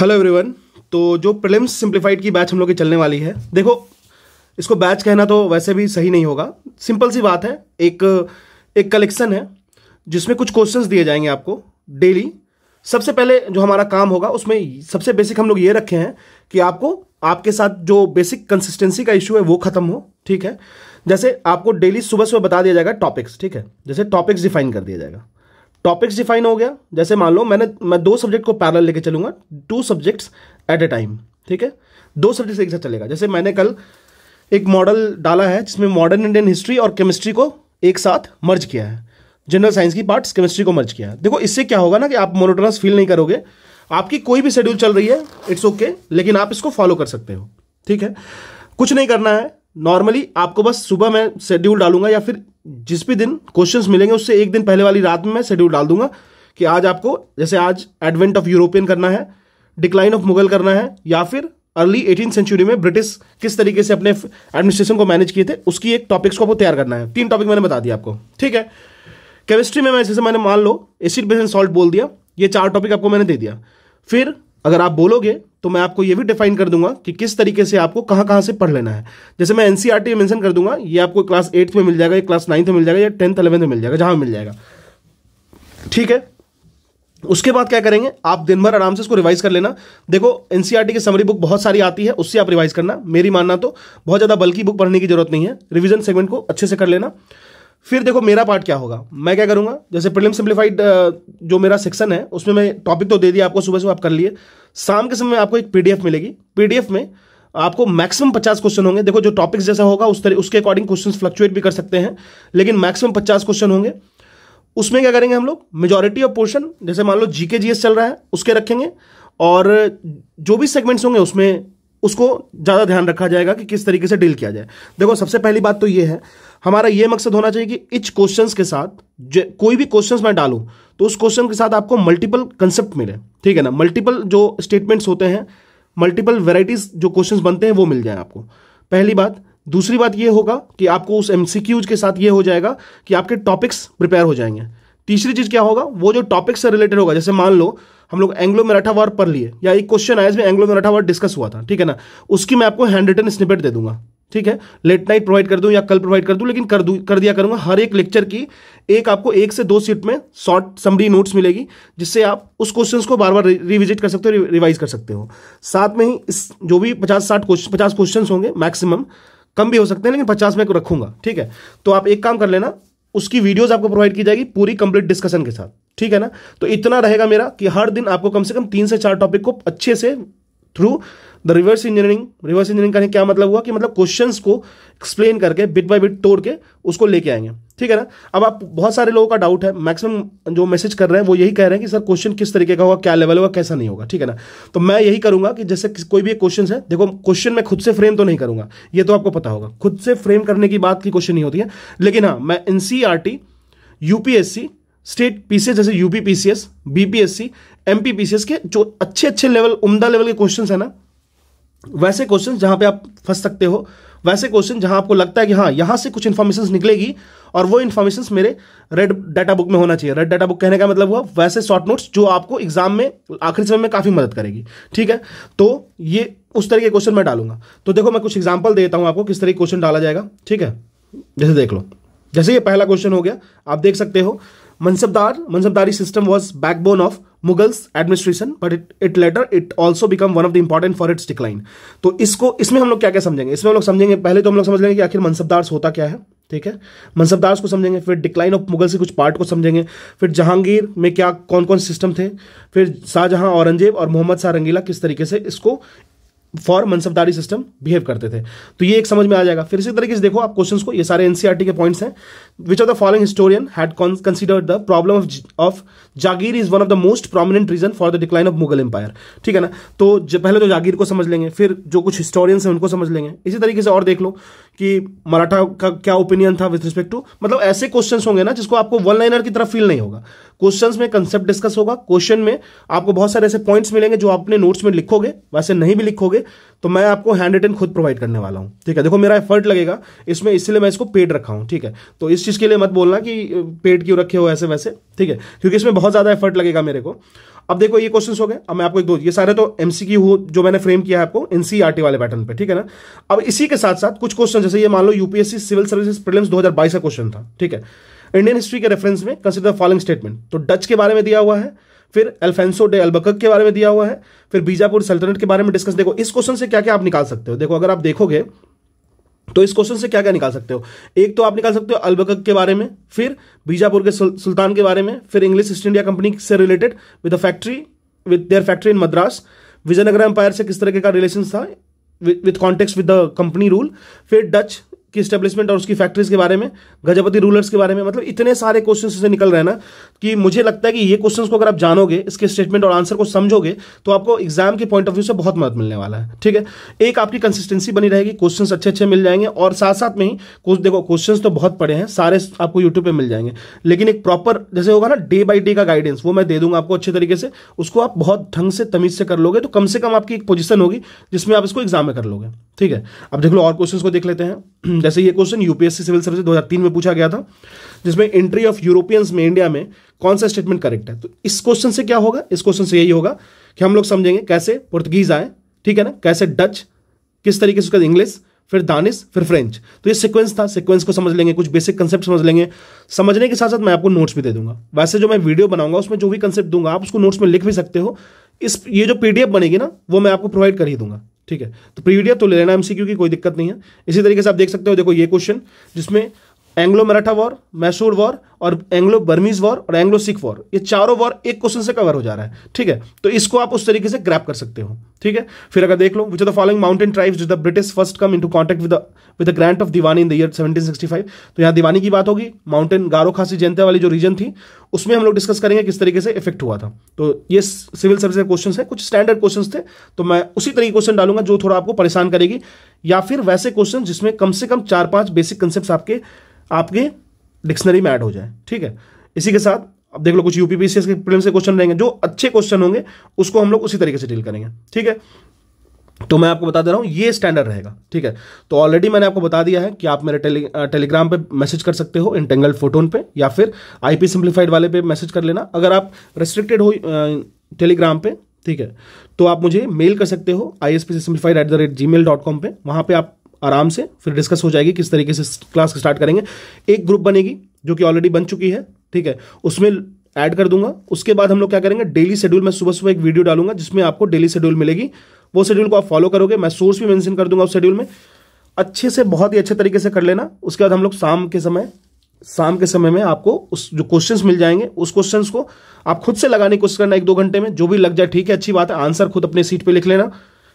hello everyone तो जो prelims simplified की बैच हम लोग की चलने वाली है देखो इसको बैच कहना तो वैसे भी सही नहीं होगा सिंपल सी बात है एक एक कलेक्शन है जिसमें कुछ क्वेश्चंस दिए जाएंगे आपको डेली सबसे पहले जो हमारा काम होगा उसमें सबसे बेसिक हम लोग ये रखे हैं कि आपको आपके साथ जो बेसिक कंसिस्टेंसी का इशू है वो खत्म हो ठीक है जैसे आपको डेली सुबह सुबह बता दिया जाएगा टॉपिक्स ठीक है जैसे टॉपिक्स डिफाइन कर दिया जाएगा टॉपिक्स डिफाइन हो गया जैसे मान लो मैंने मैं दो सब्जेक्ट को पैरल लेके चलूंगा two subjects at a time ठीक है दो सब्जेक्ट एक साथ चलेगा जैसे मैंने कल एक मॉडल डाला है जिसमें मॉडर्न इंडियन हिस्ट्री और केमिस्ट्री को एक साथ मर्ज किया है जनरल साइंस की पार्ट्स केमिस्ट्री को मर्ज किया है देखो इससे क्या होगा ना कि आप मोनोटोनस फील नहीं करोगे आपकी कोई भी शेड्यूल चल रही है इट्स ओके okay, लेकिन आप इसको फॉलो कर सकते हो ठीक है कुछ नहीं करना है नॉर्मली आपको बस सुबह मैं शेड्यूल डालूंगा या फिर जिस भी दिन क्वेश्चंस मिलेंगे उससे एक दिन पहले वाली रात में मैं शेड्यूल डाल दूंगा कि आज आपको जैसे आज एडवेंट ऑफ यूरोपियन करना है डिक्लाइन ऑफ मुगल करना है या फिर अर्ली एटीन सेंचुरी में ब्रिटिश किस तरीके से अपने एडमिनिस्ट्रेशन को मैनेज किए थे उसकी एक टॉपिक्स को आपको तैयार करना है तीन टॉपिक मैंने बता दिया आपको ठीक है केमिस्ट्री में मैं जैसे मैंने मान लो एसिड बेस एंड सॉल्ट बोल दिया ये चार टॉपिक आपको मैंने दे दिया फिर अगर आप बोलोगे तो मैं आपको यह भी डिफाइन कर दूंगा कि किस तरीके से आपको कहां कहां से पढ़ लेना है जैसे मैं एनसीआरटी e में मेंशन कर दूंगा ये आपको क्लास एट्थ में मिल जाएगा या क्लास नाइन्थ में मिल जाएगा या टेंथ अलेवेंथ में मिल जाएगा जहां मिल जाएगा ठीक है उसके बाद क्या करेंगे आप दिन भर आराम से इसको रिवाइज कर लेना देखो एनसीआरटी e की समरी बुक बहुत सारी आती है उससे आप रिवाइज करना मेरी मानना तो बहुत ज़्यादा बल्कि बुक पढ़ने की जरूरत नहीं है रिविजन सेगमेंट को अच्छे से कर लेना फिर देखो मेरा पार्ट क्या होगा मैं क्या करूँगा जैसे प्रिलिम सिंप्लीफाइड जो मेरा सेक्शन है उसमें मैं टॉपिक तो दे दिया आपको सुबह सुबह आप कर लिए शाम के समय आपको एक पीडीएफ मिलेगी पीडीएफ में आपको मैक्सिमम पचास क्वेश्चन होंगे देखो जो टॉपिक्स जैसा होगा उस तरह उसके अकॉर्डिंग क्वेश्चन फ्लक्चुएट भी कर सकते हैं लेकिन मैक्सिमम पचास क्वेश्चन होंगे उसमें क्या करेंगे हम लोग मेजोरिटी ऑफ पोर्शन जैसे मान लो जीके जीएस चल रहा है उसके रखेंगे और जो भी सेगमेंट्स होंगे उसमें उसको ज़्यादा ध्यान रखा जाएगा कि किस तरीके से डील किया जाए देखो सबसे पहली बात तो ये है हमारा ये मकसद होना चाहिए कि इच क्वेश्चंस के साथ कोई भी क्वेश्चंस मैं डालूँ तो उस क्वेश्चन के साथ आपको मल्टीपल कंसेप्ट मिले ठीक है ना मल्टीपल जो स्टेटमेंट्स होते हैं मल्टीपल वेराइटीज़ जो क्वेश्चन बनते हैं वो मिल जाए आपको पहली बात दूसरी बात ये होगा कि आपको उस एम के साथ ये हो जाएगा कि आपके टॉपिक्स प्रिपेयर हो जाएंगे तीसरी चीज़ क्या होगा वो जो टॉपिक से रिलेटेड होगा जैसे मान लो हम लोग एंग्लो मराठा वार पढ़ लिए या एक क्वेश्चन आया इसमें एंग्लो मराठा वार डिस्कस हुआ था ठीक है ना उसकी मैं आपको हैंड रिटन स्निपेट दे दूंगा ठीक है लेट नाइट प्रोवाइड कर दूं या कल प्रोवाइड कर दूं लेकिन कर दू कर दिया करूंगा हर एक लेक्चर की एक आपको एक से दो सीट में शॉर्ट समरी नोट्स मिलेगी जिससे आप उस क्वेश्चन को बार बार रिविजिट कर सकते हो रिवाइज कर सकते हो साथ में ही इस जो भी पचास साठ क्वेश्चन पचास क्वेश्चन होंगे मैक्सिमम कम भी हो सकते हैं लेकिन पचास में रखूंगा ठीक है तो आप एक काम कर लेना उसकी वीडियोस आपको प्रोवाइड की जाएगी पूरी कंप्लीट डिस्कशन के साथ ठीक है ना तो इतना रहेगा मेरा कि हर दिन आपको कम से कम तीन से चार टॉपिक को अच्छे से through the reverse engineering reverse engineering का क्या मतलब हुआ कि मतलब क्वेश्चंस को एक्सप्लेन करके बिट बाय बिट तोड़ के उसको लेके आएंगे ठीक है ना अब आप बहुत सारे लोगों का डाउट है मैक्सिमम जो मैसेज कर रहे हैं वो यही कह रहे हैं कि सर क्वेश्चन किस तरीके का होगा क्या लेवल होगा कैसा नहीं होगा ठीक है ना तो मैं यही करूंगा कि जैसे कोई भी क्वेश्चन है देखो क्वेश्चन मैं खुद से फ्रेम तो नहीं करूंगा ये तो आपको पता होगा खुद से फ्रेम करने की बात की क्वेश्चन नहीं होती है लेकिन हाँ मैं एनसीआरटी यूपीएससी स्टेट पीसीएस जैसे UP PCS BPSC MP PCS के जो अच्छे अच्छे लेवल उमदा लेवल के क्वेश्चन है ना वैसे क्वेश्चन जहां पे आप फंस सकते हो वैसे क्वेश्चन जहां आपको लगता है कि हाँ यहां से कुछ इन्फॉर्मेशन निकलेगी और वो इन्फॉर्मेशन मेरे रेड डाटा बुक में होना चाहिए रेड डाटा बुक कहने का मतलब हुआ वैसे शॉर्ट नोट्स जो आपको एग्जाम में आखिरी समय में काफ़ी मदद करेगी ठीक है तो ये उस तरह के क्वेश्चन मैं डालूंगा तो देखो मैं कुछ एग्जाम्पल देता हूं आपको किस तरह क्वेश्चन डाला जाएगा ठीक है जैसे देख लो जैसे ये पहला क्वेश्चन हो गया आप देख सकते हो Mansabdar, Mansabdari system was backbone of Mughals administration, but it, it later it also become one of the important for its decline तो इसको इसमें हम लोग क्या क्या समझेंगे इसमें हम लोग समझेंगे पहले तो हम लोग समझ लेंगे कि आखिर मनसबदार्स होता क्या है ठीक है मनसबदार्स को समझेंगे फिर डिक्लाइन ऑफ मुगल से कुछ पार्ट को समझेंगे फिर जहांगीर में क्या कौन कौन सिस्टम थे फिर शाहजहां औरंगजेब और मोहम्मद शाह रंगीला किस तरीके से इसको फॉर मनसबदारी सिस्टम बिहेव करते थे तो ये एक समझ में आ जाएगा फिर इसी तरीके से देखो आप क्वेश्चंस को ये सारे एनसीआरटी e के पॉइंट्स हैं which of the following historian had considered the problem of of jagir is one of the most prominent reason for the decline of Mughal empire ठीक है ना तो पहले तो जागीर को समझ लेंगे फिर जो कुछ हिस्टोरियंस हैं उनको समझ लेंगे इसी तरीके से और देख लो कि मराठा का क्या ओपिनियन था विथ रिस्पेक्ट टू मतलब ऐसे क्वेश्चंस होंगे ना जिसको आपको वन लाइनर की तरफ फील नहीं होगा क्वेश्चंस में कंसेप्ट डिस्कस होगा क्वेश्चन में आपको बहुत सारे ऐसे पॉइंट्स मिलेंगे जो आपने अपने नोट्स में लिखोगे वैसे नहीं भी लिखोगे तो मैं आपको हैंड रिटन खुद प्रोवाइड करने वाला हूँ ठीक है देखो मेरा एफर्ट लगेगा इसमें इसलिए मैं इसको पेड रखा हूँ ठीक है तो इस चीज़ के लिए मत बोलना कि पेड क्यों रखे हो ऐसे वैसे ठीक है क्योंकि इसमें बहुत ज़्यादा एफर्ट लगेगा मेरे को अब देखो ये क्वेश्चन हो गए अब मैं आपको एक दो ये सारे तो एमसी की जो मैंने फ्रेम किया है आपको एनसीआरटी e वाले पैटर्न पे ठीक है ना अब इसी के साथ साथ कुछ क्वेश्चन जैसे ये मान लो यूपीएससी सिविल सर्विस प्रीलिम्स 2022 का क्वेश्चन था ठीक है इंडियन हिस्ट्री के रेफरेंस में कंसिडर फॉलोइंग स्टेटमेंट तो डच के बारे में दिया हुआ है फिर एल्फेंसो डे अलबक के बारे में दिया हुआ है फिर बीजापुर सल्तनत के बारे में डिस्कस देखो इस क्वेश्चन से क्या क्या आप निकाल सकते हो देखो अगर आप देखोगे तो इस क्वेश्चन से क्या क्या निकाल सकते हो एक तो आप निकाल सकते हो अलबकक के बारे में फिर बीजापुर के सुल्तान के बारे में फिर इंग्लिश ईस्ट इंडिया कंपनी से related with a factory with their factory in Madras Vijayanagar empire से किस तरह का रिलेशन था with contacts with the company rule फिर डच की स्टेब्लिशमेंट और उसकी फैक्ट्रीज के बारे में गजपति रूलर्स के बारे में मतलब इतने सारे क्वेश्चन से निकल रहे हैं ना कि मुझे लगता है कि ये क्वेश्चन को अगर आप जानोगे इसके स्टेटमेंट और आंसर को समझोगे तो आपको एग्जाम के पॉइंट ऑफ व्यू से बहुत मदद मिलने वाला है ठीक है एक आपकी कंसिस्टेंसी बनी रहेगी क्वेश्चन अच्छे अच्छे मिल जाएंगे और साथ साथ में ही देखो क्वेश्चन तो बहुत पड़े हैं सारे आपको यूट्यूब पर मिल जाएंगे लेकिन एक प्रॉपर जैसे होगा ना डे बाई डे का गाइडेंस वो मैं दे दूंगा आपको अच्छे तरीके से उसको आप बहुत ढंग से तमीज से कर लोगे तो कम से कम आपकी एक पोजिशन होगी जिसमें आप इसको एग्जाम में कर लोगे ठीक है अब देख लो और क्वेश्चन को देख लेते हैं जैसे ये क्वेश्चन यूपीएससी सिविल सर्विस 2003 में पूछा गया था जिसमें एंट्री ऑफ यूरोपियंस में इंडिया में कौन सा स्टेटमेंट करेक्ट है तो इस क्वेश्चन से क्या होगा इस क्वेश्चन से यही होगा कि हम लोग समझेंगे कैसे पुर्तगीज आए ठीक है ना कैसे डच किस तरीके से उसका इंग्लिश फिर दानिश फिर फ्रेंच तो ये सीक्वेंस था सीक्वेंस को समझ लेंगे कुछ बेसिक कंसेप्ट समझ लेंगे समझने के साथ साथ मैं आपको नोट्स भी दे दूंगा वैसे जो मैं वीडियो बनाऊंगा उसमें जो भी कंसेप्ट दूंगा आप उसको नोट्स में लिख भी सकते हो इस ये जो पीडीएफ बनेगी ना वो मैं आपको प्रोवाइड कर ही दूंगा ठीक है तो प्रीवियस तो ले लेना एमसीक्यू की कोई दिक्कत नहीं है इसी तरीके से आप देख सकते हो देखो ये क्वेश्चन जिसमें Anglo Maratha war Mysore war और एंग्लो बर्मीज वॉर और एंग्लो सिख वॉर ये चारों वॉर एक क्वेश्चन से कवर हो जा रहा है ठीक है तो इसको आप उस तरीके से ग्रैप कर सकते हो ठीक है फिर अगर देख लो which the following mountain tribes the British first come into contact with with the grant of Diwani in the year 1765 तो यहाँ दिवानी की बात होगी माउंटेन गारो खासी जयंता वाली जो रीजन थी उसमें हम लोग डिस्कस करेंगे किस तरीके से इफेक्ट हुआ था तो ये सिविल सर्विस के क्वेश्चन है कुछ स्टैंडर्ड क्वेश्चन थे तो मैं उसी तरीके क्वेश्चन डालूंगा जो थोड़ा आपको परेशान करेगी या फिर वैसे क्वेश्चन जिसमें कम से कम चार पांच बेसिक कंसेप्ट आपके आपके डिक्शनरी में ऐड हो जाए ठीक है इसी के साथ अब देख लो कुछ यूपीपीसीएस के प्रेम से क्वेश्चन रहेंगे जो अच्छे क्वेश्चन होंगे उसको हम लोग उसी तरीके से डील करेंगे ठीक है तो मैं आपको बता दे रहा हूँ ये स्टैंडर्ड रहेगा ठीक है तो ऑलरेडी मैंने आपको बता दिया है कि आप मेरे टेली टेलीग्राम पे मैसेज कर सकते हो इंटेंगल फोटोन पे या फिर आईपी सिंप्लीफाइड वाले पे मैसेज कर लेना अगर आप रेस्ट्रिक्टेड हो टेलीग्राम पे ठीक है तो आप मुझे मेल कर सकते हो I S P simplified at the rate Gmail dot com पर वहाँ पर आप आराम से फिर डिस्कस हो जाएगी किस तरीके से क्लास स्टार्ट करेंगे एक ग्रुप बनेगी जो कि ऑलरेडी बन चुकी है ठीक है उसमें ऐड कर दूंगा उसके बाद हम लोग क्या करेंगे डेली शेड्यूल मैं सुबह सुबह एक वीडियो डालूंगा जिसमें आपको डेली शेड्यूल मिलेगी वो शेड्यूल को आप फॉलो करोगे मैं सोर्स भी मैंशन कर दूंगा उस शेड्यूल में अच्छे से बहुत ही अच्छे तरीके से कर लेना उसके बाद हम लोग शाम के समय शाम के समय में आपको उस जो क्वेश्चंस मिल जाएंगे उस क्वेश्चंस को आप खुद से लगाने की कोशिश करना एक दो घंटे में जो भी लग जाए ठीक है अच्छी बात है आंसर खुद अपने सीट पे लिख लेना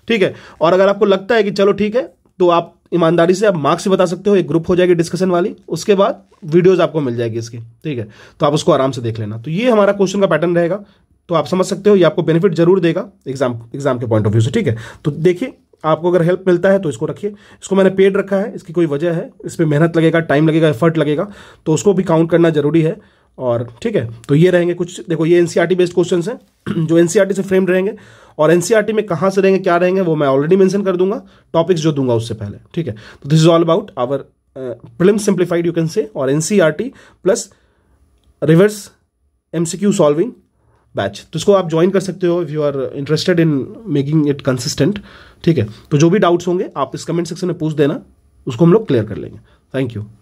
ठीक है और अगर आपको लगता है कि चलो ठीक है तो आप ईमानदारी से आप मार्क्स भी बता सकते हो एक ग्रुप हो जाएगी डिस्कशन वाली उसके बाद वीडियोस आपको मिल जाएगी इसकी ठीक है तो आप उसको आराम से देख लेना तो ये हमारा क्वेश्चन का पैटर्न रहेगा तो आप समझ सकते हो ये आपको बेनिफिट जरूर देगा एग्जाम एग्जाम के पॉइंट ऑफ व्यू से ठीक है तो देखिए आपको अगर हेल्प मिलता है तो इसको रखिए इसको मैंने पेड रखा है इसकी कोई वजह है इस पर मेहनत लगेगा टाइम लगेगा एफर्ट लगेगा तो उसको भी काउंट करना जरूरी है और ठीक है तो ये रहेंगे कुछ देखो ये एनसीईआरटी बेस्ड क्वेश्चंस हैं जो एनसीईआरटी e से फ्रेम रहेंगे और एनसीईआरटी e में कहाँ से रहेंगे क्या रहेंगे वो मैं ऑलरेडी मेंशन कर दूंगा टॉपिक्स जो दूंगा उससे पहले ठीक है तो this is all about our prelim simplified you can say और NCERT plus reverse MCQ solving batch तो इसको आप ज्वाइन कर सकते हो if you are interested in making it consistent ठीक है तो जो भी डाउट्स होंगे आप इस कमेंट सेक्शन में पूछ देना उसको हम लोग क्लियर कर लेंगे थैंक यू